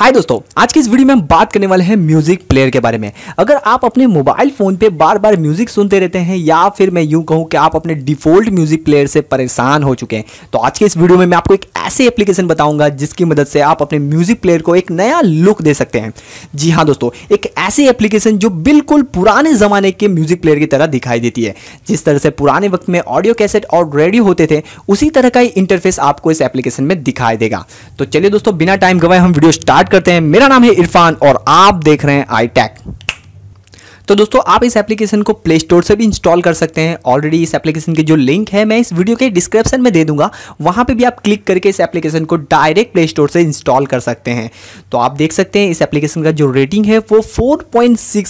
हाय दोस्तों आज के इस वीडियो में हम बात करने वाले हैं म्यूजिक प्लेयर के बारे में अगर आप अपने मोबाइल फोन पे बार बार म्यूजिक सुनते रहते हैं या फिर मैं यूं कहूं कि आप अपने डिफॉल्ट म्यूजिक प्लेयर से परेशान हो चुके हैं तो आज के इस वीडियो में मैं आपको एक ऐसे एप्लीकेशन बताऊंगा जिसकी मदद से आप अपने म्यूजिक प्लेयर को एक नया लुक दे सकते हैं जी हाँ दोस्तों एक ऐसी एप्लीकेशन जो बिल्कुल पुराने जमाने के म्यूजिक प्लेयर की तरह दिखाई देती है जिस तरह से पुराने वक्त में ऑडियो कैसेट और रेडियो होते थे उसी तरह का ही इंटरफेस आपको इस एप्लीकेशन में दिखाई देगा तो चलिए दोस्तों बिना टाइम गवाए हम वीडियो स्टार्ट स्टार्ट करते हैं मेरा नाम है इरफान और आप देख रहे हैं आई टैक तो दोस्तों आप इस एप्लीकेशन को प्ले स्टोर से भी इंस्टॉल कर सकते हैं ऑलरेडी इस एप्लीकेशन की जो लिंक है मैं इस वीडियो के डिस्क्रिप्शन में दे दूंगा वहां पे भी आप क्लिक करके इस एप्लीकेशन को डायरेक्ट प्ले स्टोर से इंस्टॉल कर सकते हैं तो आप देख सकते हैं इस एप्लीकेशन का जो रेटिंग है वो फोर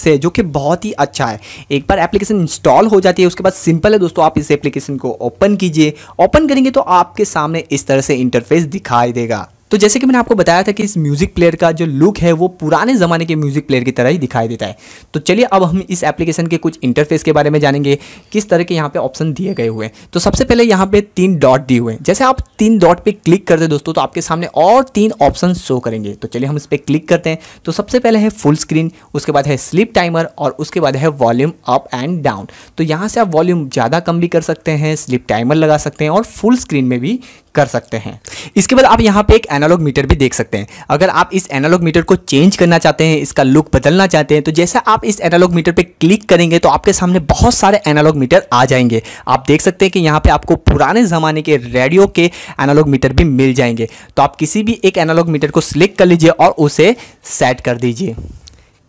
है जो कि बहुत ही अच्छा है एक बार एप्लीकेशन इंस्टॉल हो जाती है उसके बाद सिंपल है दोस्तों आप इस एप्लीकेशन को ओपन कीजिए ओपन करेंगे तो आपके सामने इस तरह से इंटरफेस दिखाई देगा तो जैसे कि मैंने आपको बताया था कि इस म्यूज़िक प्लेयर का जो लुक है वो पुराने ज़माने के म्यूज़िक प्लेयर की तरह ही दिखाई देता है तो चलिए अब हम इस एप्लीकेशन के कुछ इंटरफेस के बारे में जानेंगे किस तरह के यहाँ पे ऑप्शन दिए गए हुए हैं तो सबसे पहले यहाँ पे तीन डॉट दिए हुए हैं जैसे आप तीन डॉट पर क्लिक करते हैं दोस्तों तो आपके सामने और तीन ऑप्शन शो करेंगे तो चलिए हम इस पर क्लिक करते हैं तो सबसे पहले है फुल स्क्रीन उसके बाद है स्लिप टाइमर और उसके बाद है वॉल्यूम अप एंड डाउन तो यहाँ से आप वॉल्यूम ज़्यादा कम भी कर सकते हैं स्लिप टाइमर लगा सकते हैं और फुल स्क्रीन में भी कर सकते हैं इसके बाद आप यहाँ पे एक एनालॉग मीटर भी देख सकते हैं अगर आप इस एनालॉग मीटर को चेंज करना चाहते हैं इसका लुक बदलना चाहते हैं तो जैसा आप इस एनालॉग मीटर पर क्लिक करेंगे तो आपके सामने बहुत सारे एनालॉग मीटर आ जाएंगे आप देख सकते हैं कि यहाँ पर आपको पुराने ज़माने के रेडियो के एनालॉग मीटर भी मिल जाएंगे तो आप किसी भी एक एनालॉग मीटर को सिलेक्ट कर लीजिए और उसे सेट कर दीजिए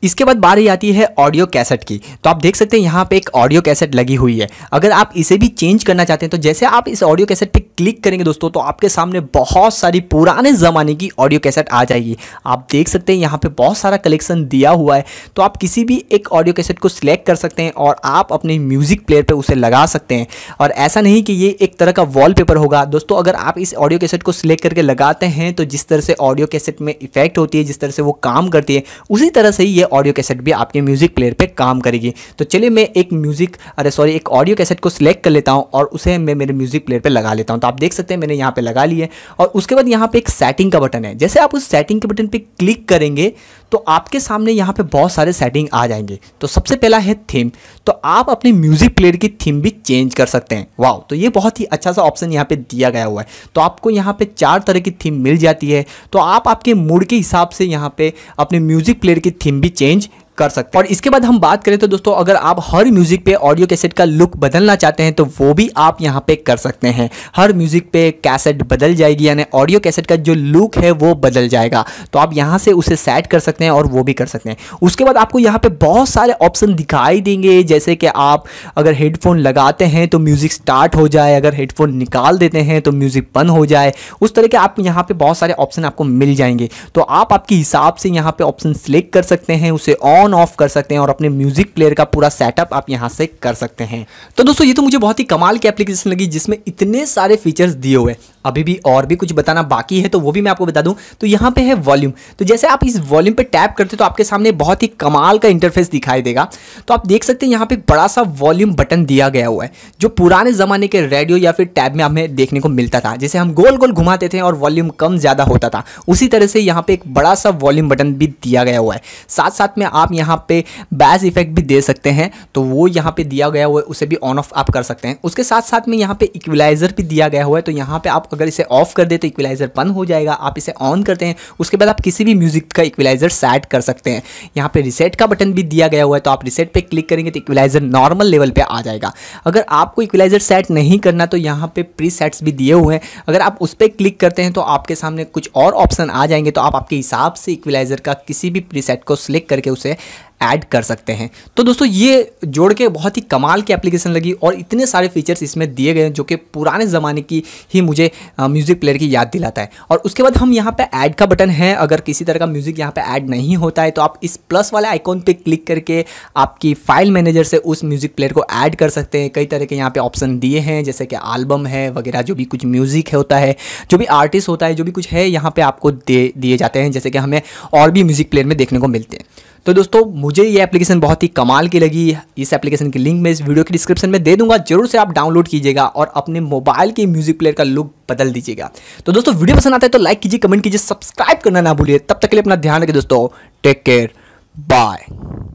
इसके बाद बारी आती है ऑडियो कैसेट की तो आप देख सकते हैं यहाँ पे एक ऑडियो कैसेट लगी हुई है अगर आप इसे भी चेंज करना चाहते हैं तो जैसे आप इस ऑडियो कैसेट पे क्लिक करेंगे दोस्तों तो आपके सामने बहुत सारी पुराने ज़माने की ऑडियो कैसेट आ जाएगी आप देख सकते हैं यहाँ पे बहुत सारा कलेक्शन दिया हुआ है तो आप किसी भी एक ऑडियो कैसेट को सिलेक्ट कर सकते हैं और आप अपने म्यूज़िक प्लेयर पर उसे लगा सकते हैं और ऐसा नहीं कि ये एक तरह का वॉलपेपर होगा दोस्तों अगर आप इस ऑडियो कैसेट को सिलेक्ट करके लगाते हैं तो जिस तरह से ऑडियो कैसेट में इफेक्ट होती है जिस तरह से वो काम करती है उसी तरह से ही ये ऑडियो कैसेट भी आपके म्यूज़िक प्लेयर पर काम करेगी तो चलिए मैं एक म्यूज़िक अरे सॉरी एक ऑडियो कैसेट को सिलेक्ट कर लेता हूँ और उसे मैं मेरे म्यूज़िक प्लेयर पर लगा लेता हूँ तो आप देख सकते हैं मैंने यहाँ पर लगा लिया है और उसके बाद यहाँ पर एक सेटिंग का बटन है जैसे आप उस सेटिंग के बटन पर क्लिक करेंगे तो आपके सामने यहाँ पर बहुत सारे सेटिंग आ जाएंगे तो सबसे पहला है थीम तो आप अपने म्यूज़िक प्लेयर की थीम भी चेंज कर सकते हैं वाह तो ये बहुत ही अच्छा सा ऑप्शन यहाँ पे दिया गया हुआ है तो आपको यहाँ पे चार तरह की थीम मिल जाती है तो आप आपके मूड के हिसाब से यहाँ पे अपने म्यूज़िक प्लेयर की थीम भी change कर सकते हैं और इसके बाद हम बात करें तो दोस्तों अगर आप हर म्यूजिक पे ऑडियो कैसेट का लुक बदलना चाहते हैं तो वो भी आप यहाँ पे कर सकते हैं हर म्यूजिक पे कैसेट बदल जाएगी यानी ऑडियो कैसेट का जो लुक है वो बदल जाएगा तो आप यहाँ से उसे सेट कर सकते हैं और वो भी कर सकते हैं उसके बाद आपको यहाँ पे बहुत सारे ऑप्शन दिखाई देंगे जैसे कि आप अगर हेडफोन लगाते हैं तो म्यूजिक स्टार्ट हो जाए अगर हेडफोन निकाल देते हैं तो म्यूजिक बंद हो जाए उस तरह के आप यहाँ पे बहुत सारे ऑप्शन आपको मिल जाएंगे तो आपके हिसाब से यहाँ पे ऑप्शन सिलेक्ट कर सकते हैं उसे ऑन ऑन ऑफ कर सकते हैं और अपने म्यूजिक प्लेयर का पूरा सेटअप आप यहाँ से कर सकते हैं तो दोस्तों ये तो मुझे बहुत ही कमाल की एप्लीकेशन लगी जिसमें इतने सारे फीचर्स दिए हुए अभी भी और भी कुछ बताना बाकी है तो वो भी मैं आपको बता दूं तो यहाँ पे है वॉल्यूम तो जैसे आप इस वॉल्यूम पे टैप करते हो तो आपके सामने बहुत ही कमाल का इंटरफेस दिखाई देगा तो आप देख सकते हैं यहाँ पे बड़ा सा वॉल्यूम बटन दिया गया हुआ है जो पुराने ज़माने के रेडियो या फिर टैब में हमें देखने को मिलता था जैसे हम गोल गोल घुमाते थे और वॉल्यूम कम ज़्यादा होता था उसी तरह से यहाँ पर एक बड़ा सा वॉल्यूम बटन भी दिया गया हुआ है साथ साथ में आप यहाँ पर बैस इफेक्ट भी दे सकते हैं तो वो यहाँ पर दिया गया हुआ है उसे भी ऑन ऑफ आप कर सकते हैं उसके साथ साथ में यहाँ पर इक्वलाइज़र भी दिया गया हुआ है तो यहाँ पर आप अगर इसे ऑफ कर दे तो इक्विलाइज़र बंद हो जाएगा आप इसे ऑन करते हैं उसके बाद आप किसी भी म्यूज़िक का इक्विलाइज़र सेट कर सकते हैं यहाँ पर रिसेट का बटन भी दिया गया हुआ है तो आप रिसेट पर क्लिक करेंगे तो इक्विलाइज़र नॉर्मल लेवल पर आ जाएगा अगर आपको इक्विलाइज़र सेट नहीं करना तो यहाँ पर प्री सेट्स भी दिए हुए हैं अगर आप उस पर क्लिक करते हैं तो आपके सामने कुछ और ऑप्शन आ जाएंगे तो आप आपके हिसाब से इक्विलाइज़र का किसी भी प्री को सिलेक्ट करके उसे ऐड कर सकते हैं तो दोस्तों ये जोड़ के बहुत ही कमाल की एप्लीकेशन लगी और इतने सारे फीचर्स इसमें दिए गए हैं जो कि पुराने ज़माने की ही मुझे म्यूज़िक प्लेयर की याद दिलाता है और उसके बाद हम यहाँ पर ऐड का बटन है अगर किसी तरह का म्यूज़िक यहाँ पर ऐड नहीं होता है तो आप इस प्लस वाले आइकॉन पर क्लिक करके आपकी फाइल मैनेजर से उस म्यूज़िक प्लेयर को ऐड कर सकते हैं कई तरह के यहाँ पर ऑप्शन दिए हैं जैसे कि आल्बम है वगैरह जो भी कुछ म्यूज़िक होता है जो भी आर्टिस्ट होता है जो भी कुछ है यहाँ पर आपको दे दिए जाते हैं जैसे कि हमें और भी म्यूज़िक प्लेयर में देखने को मिलते हैं तो दोस्तों मुझे ये एप्लीकेशन बहुत ही कमाल की लगी इस एप्लीकेशन की लिंक मैं इस वीडियो के डिस्क्रिप्शन में दे दूंगा जरूर से आप डाउनलोड कीजिएगा और अपने मोबाइल के म्यूजिक प्लेयर का लुक बदल दीजिएगा तो दोस्तों वीडियो पसंद आता है तो लाइक कीजिए कमेंट कीजिए सब्सक्राइब करना ना भूलिए तब तक के लिए अपना ध्यान रखें दोस्तों टेक केयर बाय